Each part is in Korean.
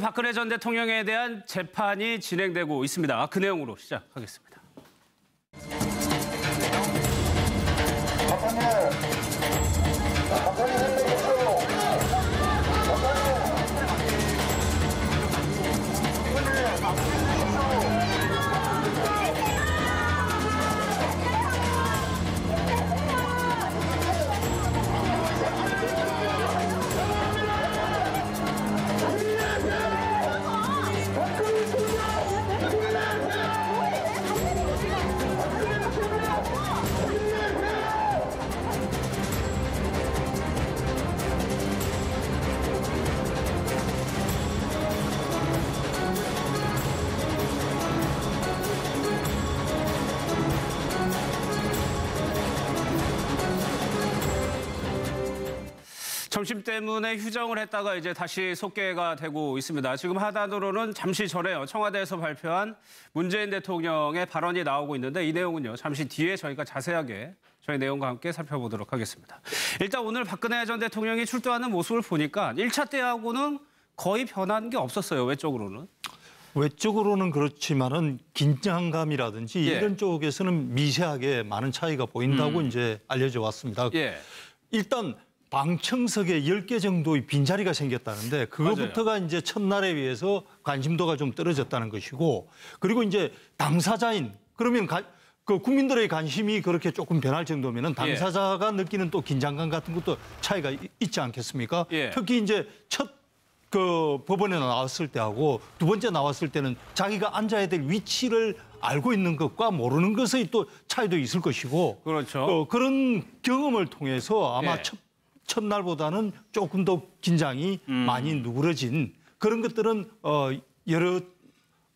박근혜 전 대통령에 대한 재판이 진행되고 있습니다. 그 내용으로 시작하겠습니다. 점심 때문에 휴정을 했다가 이제 다시 속개가 되고 있습니다. 지금 하단으로는 잠시 전에 청와대에서 발표한 문재인 대통령의 발언이 나오고 있는데 이 내용은요. 잠시 뒤에 저희가 자세하게 저희 내용과 함께 살펴보도록 하겠습니다. 일단 오늘 박근혜 전 대통령이 출두하는 모습을 보니까 1차 때하고는 거의 변한 게 없었어요. 외적으로는. 외적으로는 그렇지만은 긴장감이라든지 예. 이런 쪽에서는 미세하게 많은 차이가 보인다고 음. 이제 알려져 왔습니다. 예. 일단 방청석에 10개 정도의 빈자리가 생겼다는데 그것부터가 맞아요. 이제 첫날에 비해서 관심도가 좀 떨어졌다는 것이고 그리고 이제 당사자인 그러면 가, 그 국민들의 관심이 그렇게 조금 변할 정도면 예. 당사자가 예. 느끼는 또 긴장감 같은 것도 차이가 있지 않겠습니까? 예. 특히 이제 첫 그 법원에 나왔을 때하고 두 번째 나왔을 때는 자기가 앉아야 될 위치를 알고 있는 것과 모르는 것의 또 차이도 있을 것이고 그렇죠. 어, 그런 경험을 통해서 아마 예. 첫 첫날보다는 조금 더 긴장이 음. 많이 누그러진 그런 것들은 어, 여러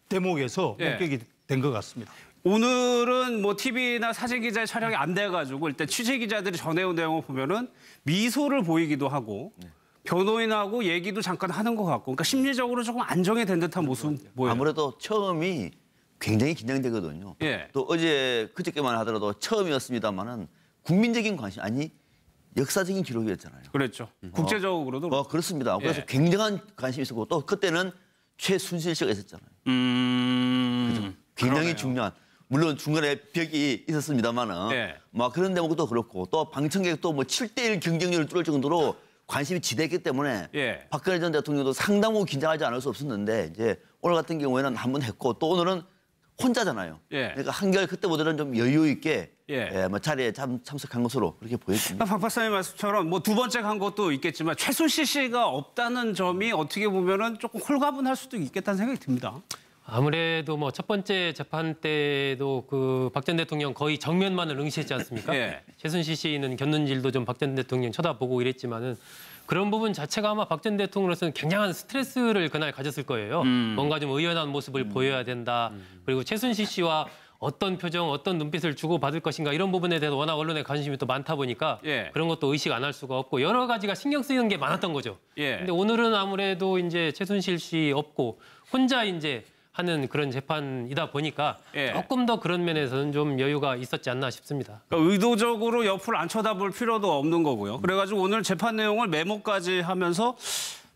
대목에서 예. 목격이 된 것 같습니다. 오늘은 뭐 TV나 사진 기자의 촬영이 안 돼가지고 일단 취재 기자들이 전해온 내용을 보면은 미소를 보이기도 하고 네. 변호인하고 얘기도 잠깐 하는 것 같고 그러니까 심리적으로 조금 안정이 된 듯한 그렇죠. 모습 보여요. 아무래도 처음이 굉장히 긴장되거든요. 예. 또 어제 그저께만 하더라도 처음이었습니다만은 국민적인 관심 아니 역사적인 기록이었잖아요. 그렇죠. 음. 어. 국제적으로도. 어, 그렇습니다. 예. 그래서 예. 굉장한 관심이 있었고 또 그때는 최순실 씨가 있었잖아요. 음... 그렇죠? 굉장히 그러네요. 중요한. 물론 중간에 벽이 있었습니다만은 예. 뭐 그런 대목도 그렇고 또 방청객 도뭐 7대1 경쟁률을 뚫을 정도로 관심이 지대했기 때문에 예. 박근혜 전 대통령도 상당히 긴장하지 않을 수 없었는데 이제 오늘 같은 경우에는 한 번 했고 또 오늘은 혼자잖아요. 예. 그러니까 한결 그때보다는 좀 여유 있게 예. 예, 뭐 자리에 참, 참석한 것으로 그렇게 보여집니다. 박 박사님 말씀처럼 뭐 두 번째 간 것도 있겠지만 최순실 씨가 없다는 점이 어떻게 보면 조금 홀가분할 수도 있겠다는 생각이 듭니다. 아무래도 뭐 첫 번째 재판 때도 그 박 전 대통령 거의 정면만을 응시했지 않습니까? 예. 최순실 씨는 겼눈질도좀 박 전 대통령 쳐다보고 이랬지만은 그런 부분 자체가 아마 박 전 대통령으로서는 굉장한 스트레스를 그날 가졌을 거예요. 음. 뭔가 좀 의연한 모습을 음. 보여야 된다. 음. 그리고 최순실 씨와 어떤 표정, 어떤 눈빛을 주고받을 것인가 이런 부분에 대해서 워낙 언론에 관심이 또 많다 보니까 예. 그런 것도 의식 안 할 수가 없고 여러 가지가 신경 쓰이는 게 많았던 거죠. 예. 근데 오늘은 아무래도 이제 최순실 씨 없고 혼자 이제 하는 그런 재판이다 보니까 예. 조금 더 그런 면에서는 좀 여유가 있었지 않나 싶습니다. 그러니까 의도적으로 옆을 안 쳐다볼 필요도 없는 거고요. 그래가지고 오늘 재판 내용을 메모까지 하면서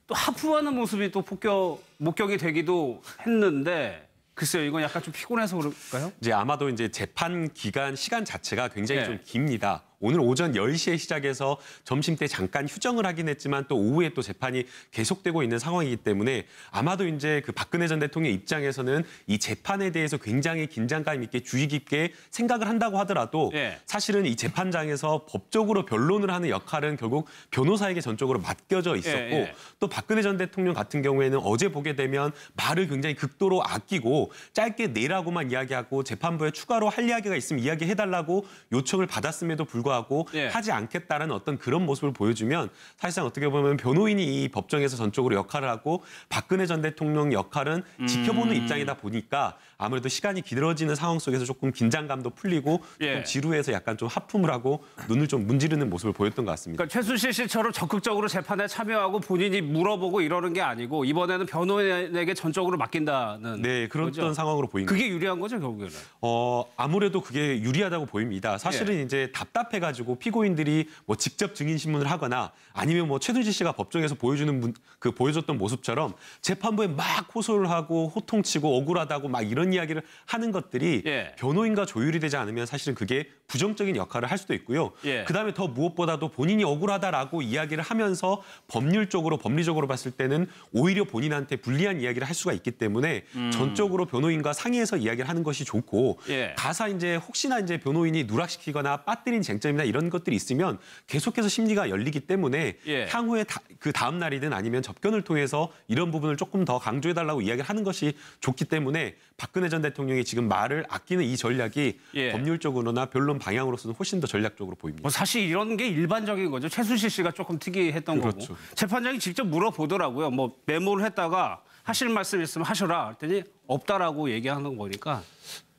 또 하품하는 모습이 또 폭격 목격이 되기도 했는데 글쎄요, 이건 약간 좀 피곤해서 그럴까요? 이제 아마도 이제 재판 기간 시간 자체가 굉장히 네. 좀 깁니다. 오늘 오전 10시에 시작해서 점심 때 잠깐 휴정을 하긴 했지만 또 오후에 또 재판이 계속되고 있는 상황이기 때문에 아마도 이제 그 박근혜 전 대통령 입장에서는 이 재판에 대해서 굉장히 긴장감 있게 주의 깊게 생각을 한다고 하더라도 예. 사실은 이 재판장에서 법적으로 변론을 하는 역할은 결국 변호사에게 전적으로 맡겨져 예, 있었고 예, 또 박근혜 전 대통령 같은 경우에는 어제 보게 되면 말을 굉장히 극도로 아끼고 짧게 내라고만 이야기하고 재판부에 추가로 할 이야기가 있으면 이야기해달라고 요청을 받았음에도 불구하고 협조하고 예. 하지 않겠다는 어떤 그런 모습을 보여주면 사실상 어떻게 보면 변호인이 이 법정에서 전적으로 역할을 하고 박근혜 전 대통령 역할은 음. 지켜보는 음... 입장이다 보니까 아무래도 시간이 길어지는 상황 속에서 조금 긴장감도 풀리고 예. 좀 지루해서 약간 좀 하품을 하고 눈을 좀 문지르는 모습을 보였던 것 같습니다. 그러니까 최순실 씨처럼 적극적으로 재판에 참여하고 본인이 물어보고 이러는 게 아니고 이번에는 변호인에게 전적으로 맡긴다는 네 그런 거죠? 상황으로 보입니다. 그게 유리한 거죠 결국에는? 어 아무래도 그게 유리하다고 보입니다. 사실은 예. 이제 답답해. 해가지고 피고인들이 뭐 직접 증인 신문을 하거나 아니면 뭐 최순실 씨가 법정에서 보여주는 문, 그 보여줬던 모습처럼 재판부에 막 호소를 하고 호통치고 억울하다고 막 이런 이야기를 하는 것들이 예. 변호인과 조율이 되지 않으면 사실은 그게 부정적인 역할을 할 수도 있고요. 예. 그다음에 더 무엇보다도 본인이 억울하다라고 이야기를 하면서 법률적으로 법리적으로 봤을 때는 오히려 본인한테 불리한 이야기를 할 수가 있기 때문에 음. 전적으로 변호인과 상의해서 이야기를 하는 것이 좋고 예. 가사 이제 혹시나 이제 변호인이 누락시키거나 빠뜨린 쟁점 문제점이나 이런 것들이 있으면 계속해서 심리가 열리기 때문에 예. 향후에 다, 그 다음 날이든 아니면 접견을 통해서 이런 부분을 조금 더 강조해달라고 이야기를 하는 것이 좋기 때문에 박근혜 전 대통령이 지금 말을 아끼는 이 전략이 예. 법률적으로나 변론 방향으로서는 훨씬 더 전략적으로 보입니다. 뭐 사실 이런 게 일반적인 거죠. 최순실 씨가 조금 특이했던 그렇죠. 거고 재판장이 직접 물어보더라고요. 뭐 메모를 했다가 하실 말씀 있으면 하셔라. 그랬더니 없다라고 얘기하는 거니까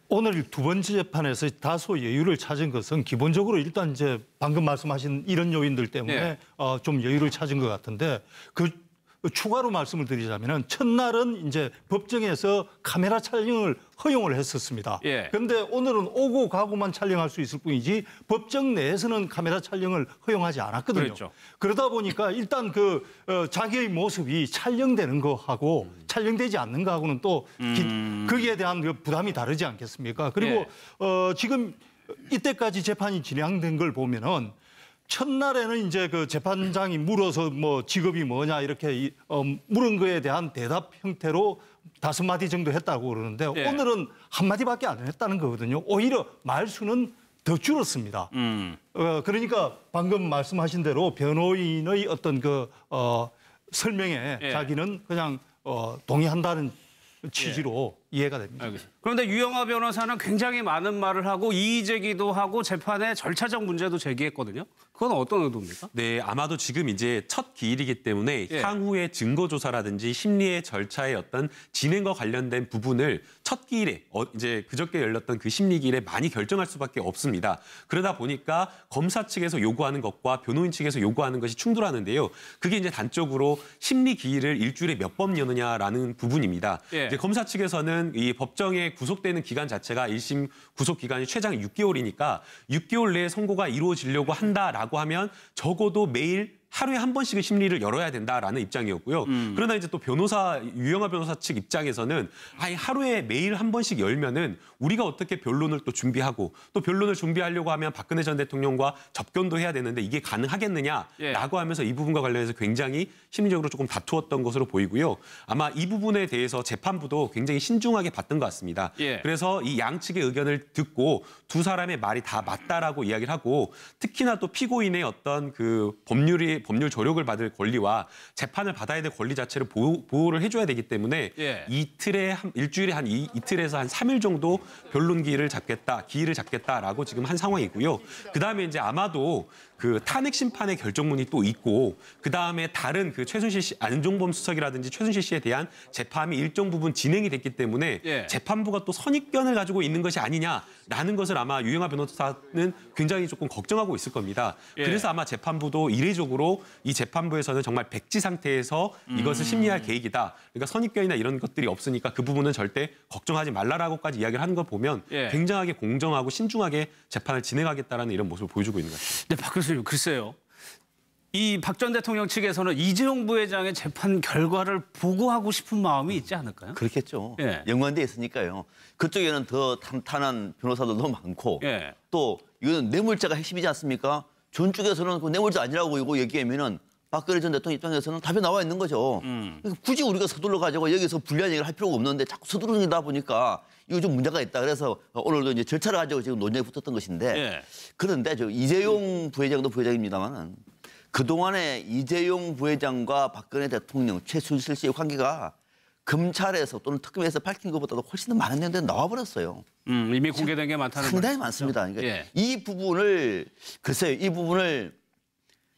오늘 두 번째 재판에서 다소 여유를 찾은 것은 기본적으로 일단 이제 방금 말씀하신 이런 요인들 때문에 네. 어, 좀 여유를 찾은 것 같은데 그 추가로 말씀을 드리자면은 첫날은 이제 법정에서 카메라 촬영을 허용을 했었습니다. 예. 그런데 오늘은 오고 가고만 촬영할 수 있을 뿐이지 법정 내에서는 카메라 촬영을 허용하지 않았거든요. 그랬죠. 그러다 보니까 일단 그 어, 자기의 모습이 촬영되는 거하고 음. 촬영되지 않는 거하고는 또 음. 거기에 대한 그 부담이 다르지 않겠습니까? 그리고 예. 어, 지금 이때까지 재판이 진행된 걸 보면은 첫날에는 이제 그 재판장이 물어서 뭐 직업이 뭐냐 이렇게 어, 물은 거에 대한 대답 형태로 다섯 마디 정도 했다고 그러는데 예. 오늘은 한 마디밖에 안 했다는 거거든요. 오히려 말수는 더 줄었습니다. 음. 어, 그러니까 방금 말씀하신 대로 변호인의 어떤 그 어, 설명에 예. 자기는 그냥 어, 동의한다는 취지로 예. 이해가 됩니다. 알겠습니다. 그런데 유영아 변호사는 굉장히 많은 말을 하고 이의 제기도 하고 재판에 절차적 문제도 제기했거든요. 그건 어떤 의도입니까? 네, 아마도 지금 이제 첫 기일이기 때문에 예. 향후의 증거 조사라든지 심리의 절차의 어떤 진행과 관련된 부분을 첫 기일에 어, 이제 그저께 열렸던 그 심리 기일에 많이 결정할 수밖에 없습니다. 그러다 보니까 검사 측에서 요구하는 것과 변호인 측에서 요구하는 것이 충돌하는데요. 그게 이제 단적으로 심리 기일을 일주일에 몇 번 여느냐라는 부분입니다. 예. 이제 검사 측에서는 경우에이 법정에 구속되는 기간 자체가 1심 구속 기간이 최장 6개월이니까 6개월 내에 선고가 이루어지려고 한다라고 하면 적어도 매일 하루에 한 번씩의 심리를 열어야 된다라는 입장이었고요. 음. 그러나 이제 또 변호사 유영아 변호사 측 입장에서는 아예 하루에 매일 한 번씩 열면은 우리가 어떻게 변론을 또 준비하고 또 변론을 준비하려고 하면 박근혜 전 대통령과 접견도 해야 되는데 이게 가능하겠느냐라고 예. 하면서 이 부분과 관련해서 굉장히 심리적으로 조금 다투었던 것으로 보이고요. 아마 이 부분에 대해서 재판부도 굉장히 신중하게 봤던 것 같습니다. 예. 그래서 이 양측의 의견을 듣고 두 사람의 말이 다 맞다라고 이야기를 하고 특히나 또 피고인의 어떤 그 법률이 법률 조력을 받을 권리와 재판을 받아야 될 권리 자체를 보호, 보호를 해줘야 되기 때문에 예. 이틀에 한, 일주일에 한 이, 이틀에서 한 3일 정도 변론기를 잡겠다, 기일을 잡겠다라고 지금 한 상황이고요. 그다음에 이제 아마도 그 탄핵 심판의 결정문이 또 있고 그 다음에 다른 그 최순실 씨 안종범 수석이라든지 최순실 씨에 대한 재판이 일정 부분 진행이 됐기 때문에 예. 재판부가 또 선입견을 가지고 있는 것이 아니냐라는 것을 아마 유영아 변호사는 굉장히 조금 걱정하고 있을 겁니다. 예. 그래서 아마 재판부도 이례적으로 이 재판부에서는 정말 백지 상태에서 이것을 음. 심리할 계획이다. 그러니까 선입견이나 이런 것들이 없으니까 그 부분은 절대 걱정하지 말라라고까지 이야기를 하는 걸 보면 예. 굉장하게 공정하고 신중하게 재판을 진행하겠다라는 이런 모습을 보여주고 있는 것같습니 네, 교수님, 글쎄요. 이 박 전 대통령 측에서는 이재용 부회장의 재판 결과를 보고하고 싶은 마음이 있지 않을까요? 그렇겠죠. 예. 연관돼 있으니까요. 그쪽에는 더 탄탄한 변호사들도 많고 예. 또 이거는 뇌물자가 핵심이지 않습니까? 전 쪽에서는 그 뇌물자 아니라고 이거 얘기하면 박근혜 전 대통령 입장에서는 답이 나와 있는 거죠. 음. 굳이 우리가 서둘러 가지고 여기서 불리한 얘기를 할 필요가 없는데 자꾸 서두르다 보니까 이거 좀 문제가 있다. 그래서 오늘도 이제 절차를 가지고 지금 논쟁이 붙었던 것인데 예. 그런데 저 이재용 부회장도 부회장입니다만 그동안에 이재용 부회장과 박근혜 대통령 최순실 씨의 관계가 검찰에서 또는 특검에서 밝힌 것보다도 훨씬 더 많은 내용들이 나와버렸어요. 음, 이미 공개된 게 많다는 상당히 말이죠. 많습니다. 그러니까 예. 이 부분을 글쎄요, 이 부분을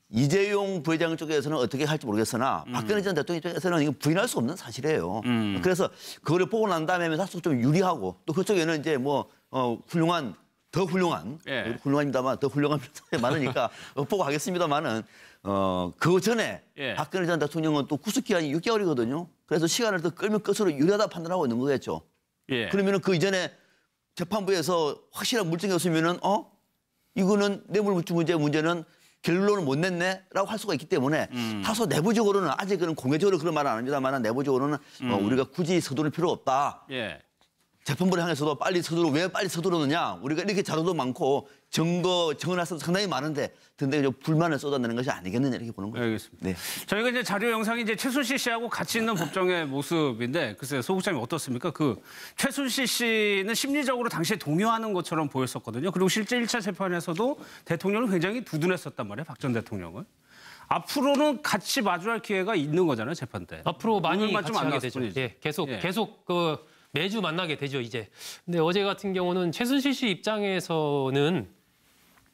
이재용 부회장 쪽에서는 어떻게 할지 모르겠으나 음. 박근혜 전 대통령 쪽에서는 이거 부인할 수 없는 사실이에요. 음. 그래서 그거를 보고 난 다음에 사실 좀 유리하고 또 그쪽에는 이제 뭐 어, 훌륭한 더 훌륭한 예. 훌륭합니다만 더 훌륭한 변호사 많으니까 어, 보고 하겠습니다만은 어, 그 전에 예. 박근혜 전 대통령은 또 구속 기한이 6개월이거든요. 그래서 시간을 더 끌면 끝으로 유리하다 판단하고 있는 거겠죠. 예. 그러면은 그 이전에 재판부에서 확실한 물증이 없으면은 어 이거는 내물물증 문제 문제는 결론을 못 냈네라고 할 수가 있기 때문에 음. 다소 내부적으로는 아직 그런 공개적으로 그런 말은 안 합니다만 내부적으로는 어, 음. 어, 우리가 굳이 서두를 필요 없다. 예. 재판부를 향해서도 빨리 서두르 왜 빨리 서두르느냐 우리가 이렇게 자료도 많고 증거 증언할 수도 상당히 많은데 근데 불만을 쏟아내는 것이 아니겠느냐 이렇게 보는 거죠. 알겠습니다. 네. 저희가 이제 자료 영상이 이제 최순실 씨하고 같이 있는 법정의 모습인데 글쎄 소국장님 어떻습니까? 그 최순실 씨는 심리적으로 당시에 동요하는 것처럼 보였었거든요. 그리고 실제 1차 재판에서도 대통령은 굉장히 두둔했었단 말이에요. 박 전 대통령은. 앞으로는 같이 마주할 기회가 있는 거잖아요 재판 때. 앞으로 많이 같이 하게 되죠. 예, 계속 예. 계속 그 매주 만나게 되죠, 이제. 근데 어제 같은 경우는 최순실 씨 입장에서는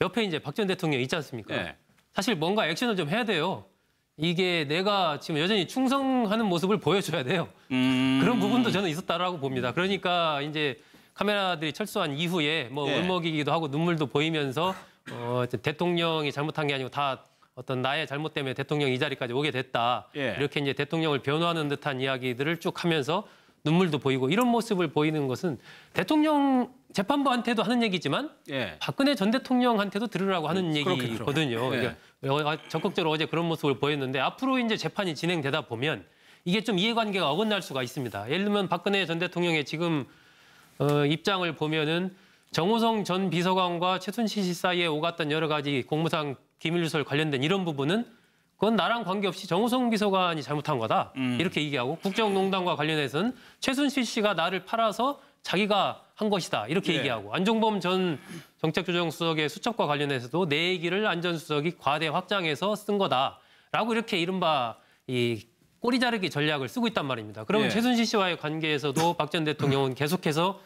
옆에 이제 박 전 대통령 있지 않습니까? 네. 사실 뭔가 액션을 좀 해야 돼요. 이게 내가 지금 여전히 충성하는 모습을 보여줘야 돼요. 음... 그런 부분도 저는 있었다라고 봅니다. 그러니까 이제 카메라들이 철수한 이후에 뭐 네. 울먹이기도 하고 눈물도 보이면서 어, 대통령이 잘못한 게 아니고 다 어떤 나의 잘못 때문에 대통령 이 자리까지 오게 됐다. 예. 이렇게 이제 대통령을 변호하는 듯한 이야기들을 쭉 하면서 눈물도 보이고 이런 모습을 보이는 것은 대통령 재판부한테도 하는 얘기지만 예. 박근혜 전 대통령한테도 들으라고 하는 얘기거든요. 예. 그러니까 적극적으로 어제 그런 모습을 보였는데 앞으로 이제 재판이 진행되다 보면 이게 좀 이해관계가 어긋날 수가 있습니다. 예를 들면 박근혜 전 대통령의 지금 어, 입장을 보면은 정호성 전 비서관과 최순실 씨 사이에 오갔던 여러 가지 공무상 기밀유설 관련된 이런 부분은 그건 나랑 관계없이 정우성 비서관이 잘못한 거다. 음. 이렇게 얘기하고 국정농단과 관련해서는 최순실 씨가 나를 팔아서 자기가 한 것이다. 이렇게 네. 얘기하고 안종범 전 정책조정수석의 수첩과 관련해서도 내 얘기를 안전 수석이 과대 확장해서 쓴 거다라고 이렇게 이른바 이 꼬리 자르기 전략을 쓰고 있단 말입니다. 그러면 네. 최순실 씨와의 관계에서도 박 전 대통령은 계속해서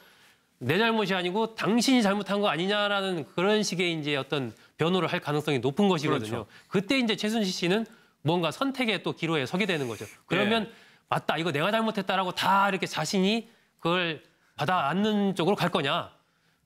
내 잘못이 아니고 당신이 잘못한 거 아니냐라는 그런 식의 이제 어떤 변호를 할 가능성이 높은 것이거든요. 그렇죠. 그때 이제 최순실 씨는 뭔가 선택의 또 기로에 서게 되는 거죠. 그러면 네. 맞다 이거 내가 잘못했다라고 다 이렇게 자신이 그걸 받아 안는 쪽으로 갈 거냐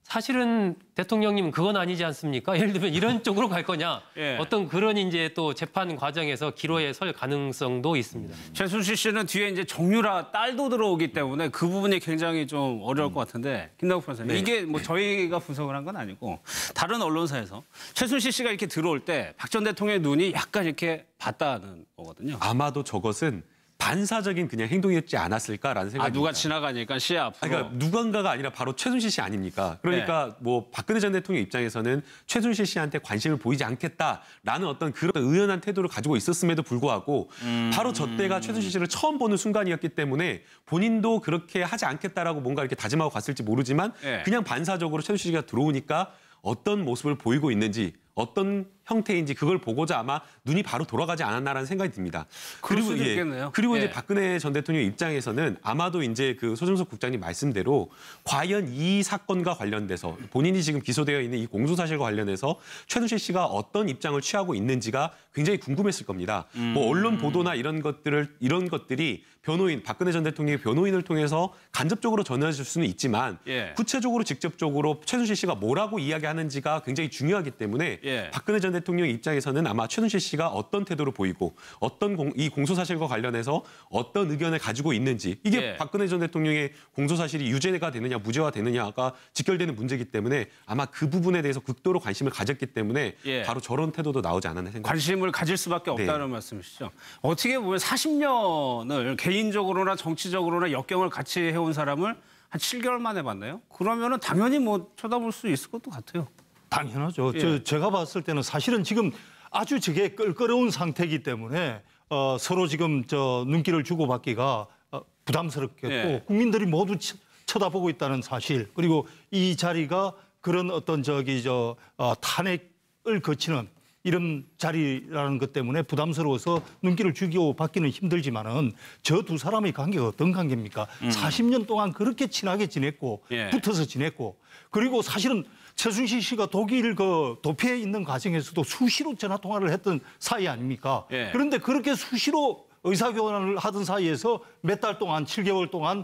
사실은 대통령님 그건 아니지 않습니까? 예를 들면 이런 쪽으로 갈 거냐 예. 어떤 그런 이제 또 재판 과정에서 기로에 설 가능성도 있습니다. 음. 최순실 씨는 뒤에 이제 정유라 딸도 들어오기 때문에 그 부분이 굉장히 좀 어려울 음. 것 같은데 김나국 변호사님 네. 이게 뭐 저희가 분석을 한 건 아니고 다른 언론사에서 최순실 씨가 이렇게 들어올 때 박 전 대통령의 눈이 약간 이렇게 봤다는 거거든요. 아마도 저것은 반사적인 그냥 행동이었지 않았을까라는 아, 생각이 아, 누가 지나가니까 시에 앞으로. 그러니까 누군가가 아니라 바로 최순실 씨 아닙니까? 그러니까 네. 뭐 박근혜 전 대통령 입장에서는 최순실 씨한테 관심을 보이지 않겠다라는 어떤 그런 의연한 태도를 가지고 있었음에도 불구하고 음... 바로 저 때가 최순실 씨를 처음 보는 순간이었기 때문에 본인도 그렇게 하지 않겠다라고 뭔가 이렇게 다짐하고 갔을지 모르지만 네. 그냥 반사적으로 최순실 씨가 들어오니까 어떤 모습을 보이고 있는지 어떤 형태인지 그걸 보고자 아마 눈이 바로 돌아가지 않았나라는 생각이 듭니다. 그리고 예, 있겠네요. 그리고 이제 예. 박근혜 전 대통령 입장에서는 아마도 이제 그 소정석 국장님 말씀대로 과연 이 사건과 관련돼서 본인이 지금 기소되어 있는 이 공소 사실과 관련해서 최순실 씨가 어떤 입장을 취하고 있는지가 굉장히 궁금했을 겁니다. 뭐 음. 뭐 언론 보도나 이런 것들을 이런 것들이 변호인 박근혜 전 대통령의 변호인을 통해서 간접적으로 전해질 수는 있지만 예. 구체적으로 직접적으로 최순실 씨가 뭐라고 이야기하는지가 굉장히 중요하기 때문에 예. 박근혜 전 대통령 입장에서는 아마 최순실 씨가 어떤 태도를 보이고 어떤 공, 이 공소 사실과 관련해서 어떤 의견을 가지고 있는지 이게 예. 박근혜 전 대통령의 공소 사실이 유죄가 되느냐 무죄가 되느냐가 직결되는 문제이기 때문에 아마 그 부분에 대해서 극도로 관심을 가졌기 때문에 예. 바로 저런 태도도 나오지 않았나 생각합니다. 관심을 가질 수밖에 없다는 네. 말씀이시죠. 어떻게 보면 40년을 개인적으로나 정치적으로나 역경을 같이 해온 사람을 한 7개월 만에 봤나요 그러면은 당연히 뭐 쳐다볼 수 있을 것도 같아요. 당연하죠. 예. 저, 제가 봤을 때는 사실은 지금 아주 저게 끌끌어온 상태이기 때문에 어, 서로 지금 저 눈길을 주고받기가 어, 부담스럽겠고 예. 국민들이 모두 치, 쳐다보고 있다는 사실 그리고 이 자리가 그런 어떤 저기 저 어, 탄핵을 거치는 이런 자리라는 것 때문에 부담스러워서 눈길을 주기고 받기는 힘들지만은 저 두 사람의 관계가 어떤 관계입니까? 음. 40년 동안 그렇게 친하게 지냈고 예. 붙어서 지냈고 그리고 사실은 최순실 씨가 독일 그 도피에 있는 과정에서도 수시로 전화 통화를 했던 사이 아닙니까? 예. 그런데 그렇게 수시로 의사 교환을 하던 사이에서 몇 달 동안 7개월 동안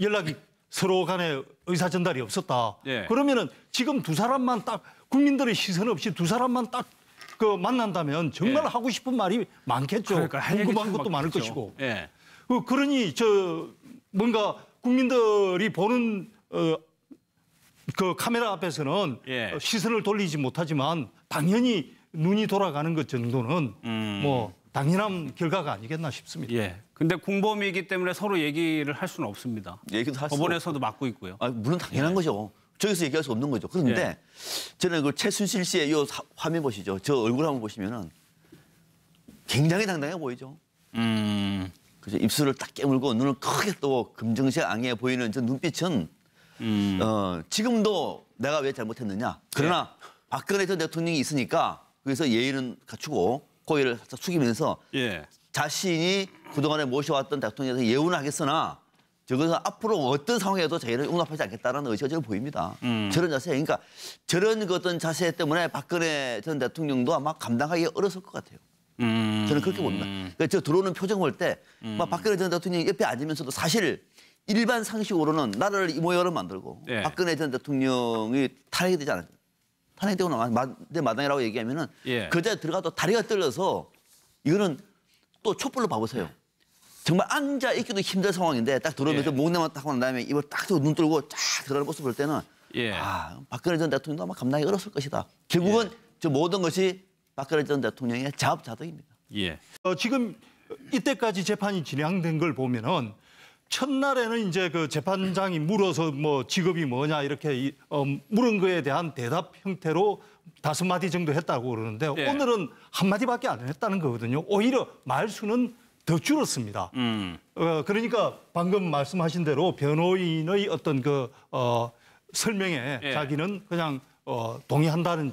연락이 서로 간에 의사 전달이 없었다. 예. 그러면은 지금 두 사람만 딱 국민들의 시선 없이 두 사람만 딱그 만난다면 정말 예. 하고 싶은 말이 많겠죠. 그러니까 궁금한 것도 많을 것이고. 예. 그 그러니 저 뭔가 국민들이 보는 어, 그 카메라 앞에서는 예. 어, 시선을 돌리지 못하지만 당연히 눈이 돌아가는 것 정도는 음. 뭐 당연한 결과가 아니겠나 싶습니다. 예. 근데 공범이기 때문에 서로 얘기를 할 수는 없습니다. 얘기도 할 법원에서도 없 막고 있고요. 아, 물론 당연한 예. 거죠. 저기서 얘기할 수 없는 거죠. 그런데 예. 저는 그 최순실 씨의 요 화면 보시죠. 저 얼굴 한번 보시면은 굉장히 당당해 보이죠. 음. 그래서 입술을 딱 깨물고 눈을 크게 뜨고 금정색 앙해 보이는 저 눈빛은 음. 어, 지금도 내가 왜 잘못했느냐. 그러나 예. 박근혜 전 대통령이 있으니까 그래서 예의는 갖추고 고의를 살짝 숙이면서 예. 자신이 그동안에 모셔왔던 대통령에서 예우는 하겠으나 저것서 앞으로 어떤 상황에도 저희를 용납하지 않겠다는 의지가 지금 보입니다. 음. 저런 자세, 그러니까 저런 그 어떤 자세 때문에 박근혜 전 대통령도 아마 감당하기 어려웠을 것 같아요. 음. 저는 그렇게 봅니다. 그러니까 저 들어오는 표정 볼 때막 음. 박근혜 전대통령 옆에 앉으면서도 사실 일반 상식으로는 나라를 이모여를 만들고 네. 박근혜 전 대통령이 탄핵이 되지 않았죠. 탄핵 되고 나면 마당이라고 얘기하면 은그 예. 그 자리에 들어가도 다리가 떨려서 이거는 또 촛불로 봐보세요. 정말 앉아 있기도 힘든 상황인데 딱 들어오면서 예. 목내만 딱 하고 난 다음에 입을 딱 뜨고 눈 뜨고 쫙 들어가는 모습 볼 때는 예. 아 박근혜 전 대통령도 아마 감당이 어려웠을 것이다. 결국은 예. 저 모든 것이 박근혜 전 대통령의 자업자득입니다. 예. 어, 지금 이때까지 재판이 진행된 걸 보면은 첫날에는 이제 그 재판장이 물어서 뭐 직업이 뭐냐 이렇게 이, 어, 물은 거에 대한 대답 형태로 다섯 마디 정도 했다고 그러는데 예. 오늘은 한 마디밖에 안 했다는 거거든요. 오히려 말수는 더 줄었습니다. 음. 어, 그러니까 방금 말씀하신 대로 변호인의 어떤 그 어, 설명에 예. 자기는 그냥 어, 동의한다는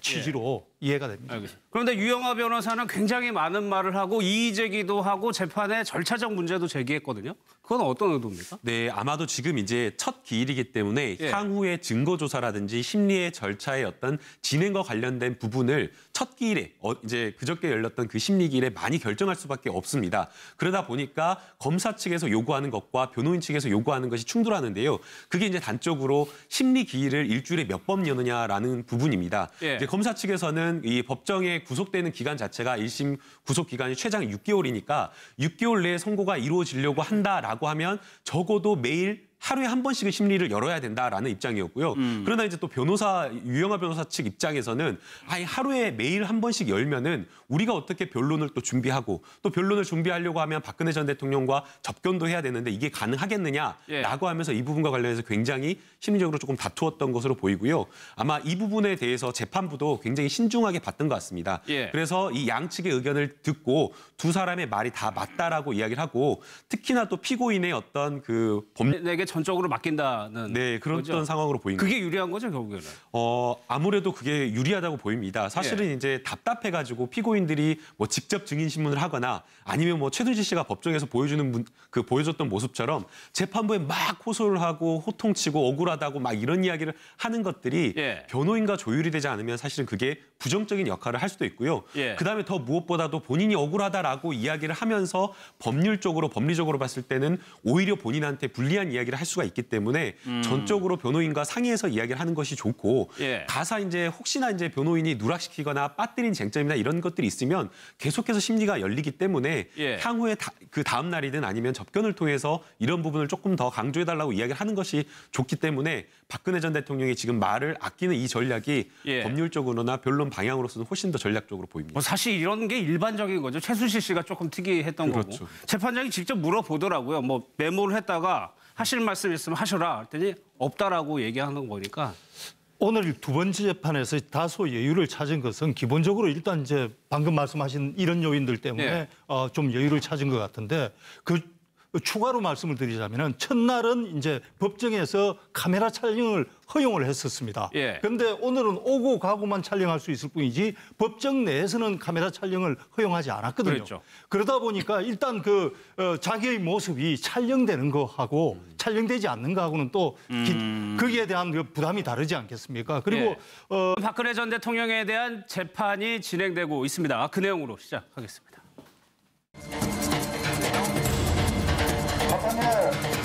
취지로 예. 이해가 됩니다. 알겠습니다. 그런데 유영하 변호사는 굉장히 많은 말을 하고 이의 제기도 하고 재판에 절차적 문제도 제기했거든요. 그건 어떤 의도입니까? 네, 아마도 지금 이제 첫 기일이기 때문에 예. 향후의 증거 조사라든지 심리의 절차의 어떤 진행과 관련된 부분을 첫 기일에 어, 이제 그저께 열렸던 그 심리 기일에 많이 결정할 수밖에 없습니다. 그러다 보니까 검사 측에서 요구하는 것과 변호인 측에서 요구하는 것이 충돌하는데요. 그게 이제 단적으로 심리 기일을 일주일에 몇 번 여느냐라는 부분입니다. 예. 이제 검사 측에서는 일단은 이 법정에 구속되는 기간 자체가 1심 구속 기간이 최장 6개월이니까 6개월 내에 선고가 이루어지려고 한다라고 하면 적어도 매일 하루에 한 번씩은 심리를 열어야 된다라는 입장이었고요. 음. 그러나 이제 또 변호사 유영아 변호사 측 입장에서는 아예 하루에 매일 한 번씩 열면은 우리가 어떻게 변론을 또 준비하고 또 변론을 준비하려고 하면 박근혜 전 대통령과 접견도 해야 되는데 이게 가능하겠느냐라고 예. 하면서 이 부분과 관련해서 굉장히 심리적으로 조금 다투었던 것으로 보이고요. 아마 이 부분에 대해서 재판부도 굉장히 신중하게 봤던 것 같습니다. 예. 그래서 이 양측의 의견을 듣고 두 사람의 말이 다 맞다라고 이야기를 하고 특히나 또 피고인의 어떤 그 범... 내게 전적으로 맡긴다는 네 그런 거죠? 상황으로 보입니다. 그게 유리한 거죠 결국에는? 어 아무래도 그게 유리하다고 보입니다. 사실은 예. 이제 답답해가지고 피고인들이 뭐 직접 증인 신문을 하거나 아니면 뭐 최순실 씨가 법정에서 보여주는 문, 그 보여줬던 모습처럼 재판부에 막 호소를 하고 호통치고 억울하다고 막 이런 이야기를 하는 것들이 예. 변호인과 조율이 되지 않으면 사실은 그게 부정적인 역할을 할 수도 있고요. 예. 그다음에 더 무엇보다도 본인이 억울하다라고 이야기를 하면서 법률적으로 법리적으로 봤을 때는 오히려 본인한테 불리한 이야기를 할 수가 있기 때문에 음. 전적으로 변호인과 상의해서 이야기를 하는 것이 좋고 예. 가사 이제 혹시나 이제 변호인이 누락시키거나 빠뜨린 쟁점이나 이런 것들이 있으면 계속해서 심리가 열리기 때문에 예. 향후에 다, 그 다음 날이든 아니면 접견을 통해서 이런 부분을 조금 더 강조해 달라고 이야기를 하는 것이 좋기 때문에 박근혜 전 대통령이 지금 말을 아끼는 이 전략이 예. 법률적으로나 변론 방향으로서는 훨씬 더 전략적으로 보입니다. 뭐 사실 이런 게 일반적인 거죠. 최순실 씨가 조금 특이했던 그렇죠. 거고 재판장이 직접 물어보더라고요. 뭐 메모를 했다가 하실 말씀 있으면 하셔라 했더니 없다라고 얘기하는 거니까 오늘 두 번째 재판에서 다소 여유를 찾은 것은 기본적으로 일단 이제 방금 말씀하신 이런 요인들 때문에 네. 어, 좀 여유를 찾은 것 같은데 그 추가로 말씀을 드리자면 첫날은 이제 법정에서 카메라 촬영을 허용을 했었습니다. 예. 그런데 오늘은 오고 가고만 촬영할 수 있을 뿐이지 법정 내에서는 카메라 촬영을 허용하지 않았거든요. 그렇죠. 그러다 보니까 일단 그 어, 자기의 모습이 촬영되는 거하고 음. 촬영되지 않는 거하고는 또 음. 기, 거기에 대한 그 부담이 다르지 않겠습니까? 그리고 예. 어... 박근혜 전 대통령에 대한 재판이 진행되고 있습니다. 그 내용으로 시작하겠습니다. Come here.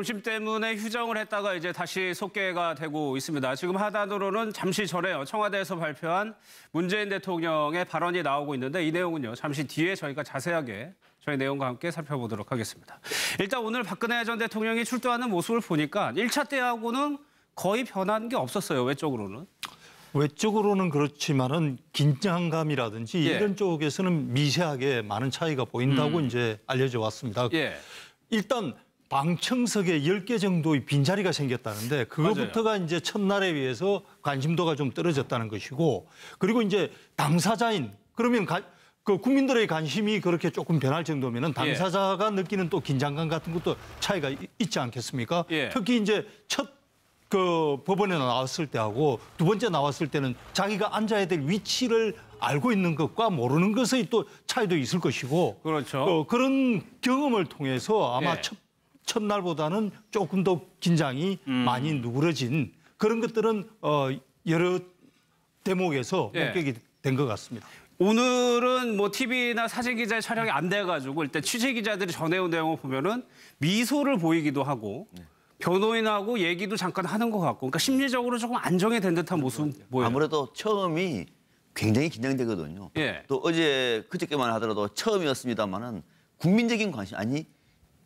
조심 때문에 휴정을 했다가 이제 다시 속개가 되고 있습니다. 지금 하단으로는 잠시 전에 청와대에서 발표한 문재인 대통령의 발언이 나오고 있는데 이 내용은요. 잠시 뒤에 저희가 자세하게 저희 내용과 함께 살펴보도록 하겠습니다. 일단 오늘 박근혜 전 대통령이 출두하는 모습을 보니까 1차 때하고는 거의 변한 게 없었어요. 외적으로는. 외적으로는 그렇지만은 긴장감이라든지 예. 이런 쪽에서는 미세하게 많은 차이가 보인다고 음. 이제 알려져 왔습니다. 예. 일단 방청석에 10개 정도의 빈자리가 생겼다는데 그것부터가 이제 첫날에 비해서 관심도가 좀 떨어졌다는 것이고 그리고 이제 당사자인 그러면 가, 그 국민들의 관심이 그렇게 조금 변할 정도면은 예. 당사자가 예. 느끼는 또 긴장감 같은 것도 차이가 있지 않겠습니까? 예. 특히 이제 첫 그 법원에 나왔을 때하고 두 번째 나왔을 때는 자기가 앉아야 될 위치를 알고 있는 것과 모르는 것의 또 차이도 있을 것이고 그렇죠. 어, 그런 경험을 통해서 아마 예. 첫 첫날보다는 조금 더 긴장이 음. 많이 누그러진 그런 것들은 어, 여러 대목에서 예. 목격이 된 것 같습니다. 오늘은 뭐 TV나 사진 기자의 촬영이 안 돼가지고 일단 취재 기자들이 전해온 내용을 보면은 미소를 보이기도 하고 네. 변호인하고 얘기도 잠깐 하는 것 같고 그러니까 심리적으로 조금 안정이 된 듯한 모습 네. 보여요. 아무래도 처음이 굉장히 긴장되거든요. 예. 또 어제 그저께만 하더라도 처음이었습니다만은 국민적인 관심 아니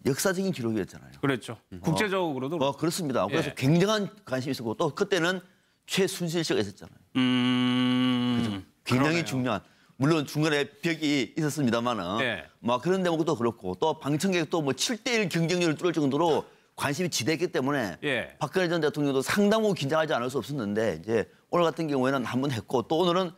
역사적인 기록이었잖아요. 그렇죠. 음. 어. 국제적으로도. 어, 그렇습니다. 그래서 예. 굉장한 관심이 있었고 또 그때는 최순실 씨가 있었잖아요. 음... 그렇죠? 굉장히 그러네요. 중요한. 물론 중간에 벽이 있었습니다만은 예. 막 뭐 그런 대목도 그렇고 또 방청객도 뭐 7대1 경쟁률을 뚫을 정도로 관심이 지대했기 때문에 예. 박근혜 전 대통령도 상당히 긴장하지 않을 수 없었는데 이제 오늘 같은 경우에는 한 번 했고 또 오늘은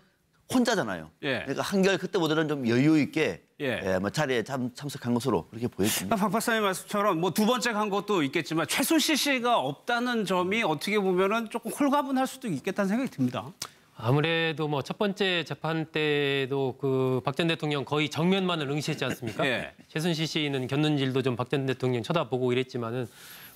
혼자잖아요. 예. 그러니까 한결 그때보다는 좀 여유 있게 예. 예, 뭐 자리에 참, 참석한 것으로 그렇게 보여집니다. 박 박사님 말씀처럼 뭐 두 번째 간 것도 있겠지만 최순실 씨가 없다는 점이 어떻게 보면 조금 홀가분할 수도 있겠다는 생각이 듭니다. 아무래도 뭐 첫 번째 재판 때도 그 박 전 대통령 거의 정면만을 응시했지 않습니까? 예. 최순실 씨는 겼는질도 좀 박 전 대통령 쳐다보고 이랬지만은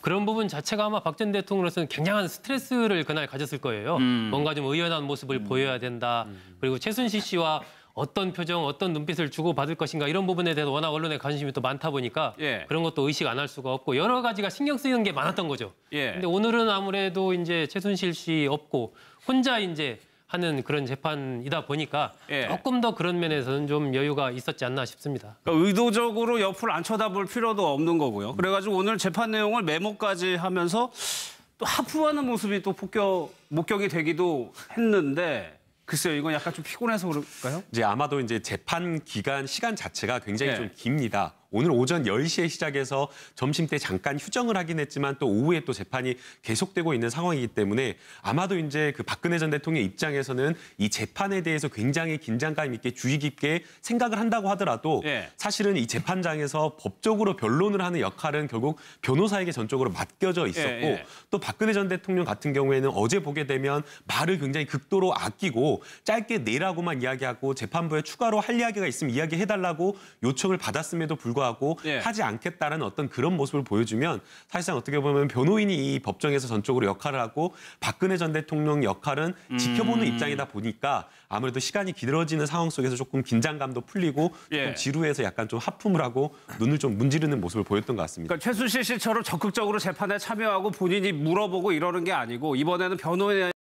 그런 부분 자체가 아마 박 전 대통령으로서는 굉장한 스트레스를 그날 가졌을 거예요. 음. 뭔가 좀 의연한 모습을 음. 보여야 된다. 음. 그리고 최순실 씨와 어떤 표정, 어떤 눈빛을 주고 받을 것인가 이런 부분에 대해서 워낙 언론에 관심이 또 많다 보니까 예. 그런 것도 의식 안 할 수가 없고 여러 가지가 신경 쓰이는 게 많았던 거죠. 예. 근데 오늘은 아무래도 이제 최순실 씨 없고 혼자 이제 하는 그런 재판이다 보니까 예. 조금 더 그런 면에서는 좀 여유가 있었지 않나 싶습니다. 그러니까 의도적으로 옆을 안 쳐다볼 필요도 없는 거고요. 그래가지고 오늘 재판 내용을 메모까지 하면서 또 하프하는 모습이 또 폭격 목격이 되기도 했는데 글쎄요, 이건 약간 좀 피곤해서 그럴까요? 이제 아마도 이제 재판 기간 시간 자체가 굉장히 네. 좀 깁니다. 오늘 오전 10시에 시작해서 점심 때 잠깐 휴정을 하긴 했지만 또 오후에 또 재판이 계속되고 있는 상황이기 때문에 아마도 이제 그 박근혜 전 대통령 입장에서는 이 재판에 대해서 굉장히 긴장감 있게 주의 깊게 생각을 한다고 하더라도 예. 사실은 이 재판장에서 법적으로 변론을 하는 역할은 결국 변호사에게 전적으로 맡겨져 있었고 예, 예. 또 박근혜 전 대통령 같은 경우에는 어제 보게 되면 말을 굉장히 극도로 아끼고 짧게 내라고만 이야기하고 재판부에 추가로 할 이야기가 있으면 이야기해달라고 요청을 받았음에도 불구하고 불구하고 예. 하지 않겠다는 어떤 그런 모습을 보여주면 사실상 어떻게 보면 변호인이 이 법정에서 전적으로 역할을 하고 박근혜 전 대통령 역할은 음... 지켜보는 입장이다 보니까 아무래도 시간이 길어지는 상황 속에서 조금 긴장감도 풀리고 예. 조금 지루해서 약간 좀 하품을 하고 눈을 좀 문지르는 모습을 보였던 것 같습니다. 그러니까 최순실 씨처럼 적극적으로 재판에 참여하고 본인이 물어보고 이러는 게 아니고 이번에는 변호인